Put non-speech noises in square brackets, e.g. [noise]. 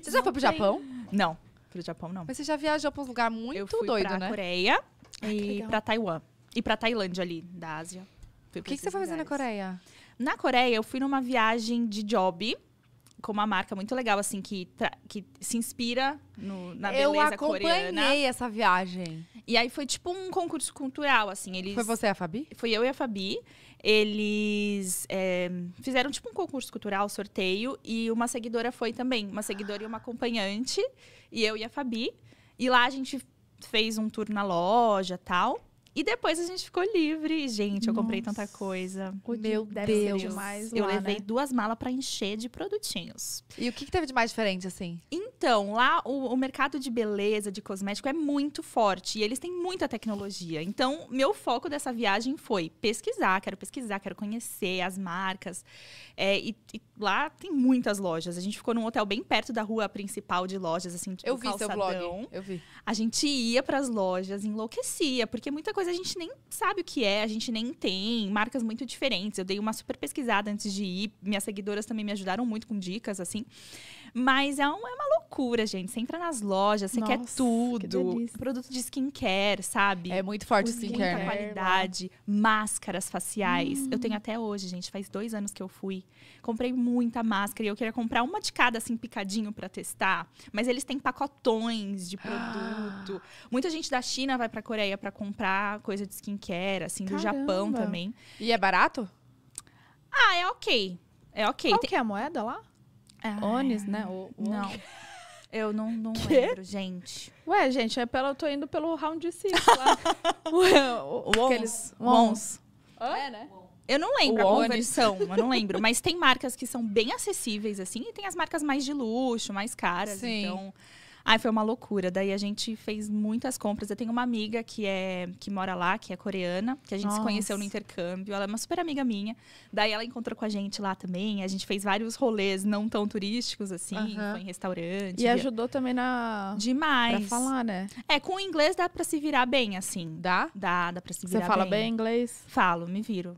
Você já foi pro Japão? Não, pro Japão não. Mas você já viajou pra um lugar muito eu fui doido, pra né? Coreia e pra Taiwan. E pra Tailândia ali, da Ásia. O que, que você foi fazer na Coreia? Na Coreia, eu fui numa viagem de job com uma marca muito legal, assim, que, que se inspira no, na beleza coreana. Eu acompanhei essa viagem. E aí foi tipo um concurso cultural, assim. Eles... Foi você e a Fabi? Foi eu e a Fabi. Eles é, fizeram tipo um concurso cultural, sorteio, e uma seguidora foi também. Uma seguidora e uma acompanhante. E eu e a Fabi. E lá a gente fez um tour na loja tal. E depois a gente ficou livre. Gente, eu Nossa. comprei tanta coisa. Meu Deus. Demais eu lá, levei né? duas malas para encher de produtinhos. E o que, que, teve de mais diferente, assim? Então, então, lá o, o, mercado de beleza, de cosmético é muito forte e eles têm muita tecnologia. Então, meu foco dessa viagem foi pesquisar, quero pesquisar, quero conhecer as marcas. É, e, e, lá tem muitas lojas. A gente ficou num hotel bem perto da rua principal de lojas, assim, tipo Eu vi calçadão. seu blog, eu vi. A gente ia para as lojas, enlouquecia, porque muita coisa a gente nem sabe o que é, a gente nem tem, marcas muito diferentes. Eu dei uma super pesquisada antes de ir, minhas seguidoras também me ajudaram muito com dicas, assim. Mas é uma, é uma loucura loucura, gente. Você entra nas lojas, você Nossa, quer tudo. Que Produto de skincare, sabe? É muito forte o skincare. Muita né? qualidade, máscaras faciais. Hum. Eu tenho hum. até hoje, gente. Faz dois anos que eu fui. Comprei muita máscara e eu queria comprar uma de cada, assim, picadinho para testar. Mas eles têm pacotões de produto. [gasps] Muita gente da China vai pra Coreia para comprar coisa de skincare, assim, Caramba. do Japão também. E é barato? Ah, é ok. É ok. Qual Tem... que é a moeda lá? Ah, Ones, né? O, o... Não. [laughs] Eu não, não lembro, gente. Ué, gente, é pela, eu tô indo pelo round 5 [laughs] lá. Ué, o, aqueles Wons. É, né? Eu não lembro a conversão, eu não lembro. [laughs] Mas tem marcas que são bem acessíveis, assim, e tem as marcas mais de luxo, mais caras. Sim. Então, Ai, foi uma loucura. Daí a gente fez muitas compras. Eu tenho uma amiga que é que mora lá, que é coreana, que a gente Nossa. se conheceu no intercâmbio. Ela é uma super amiga minha. Daí ela encontrou com a gente lá também. A gente fez vários rolês não tão turísticos assim, foi em restaurante. E ajudou também na demais. Pra falar, né? É, com o inglês dá para se virar bem assim. Dá? Dá, dá para se virar Você fala bem. bem inglês? Falo, me viro.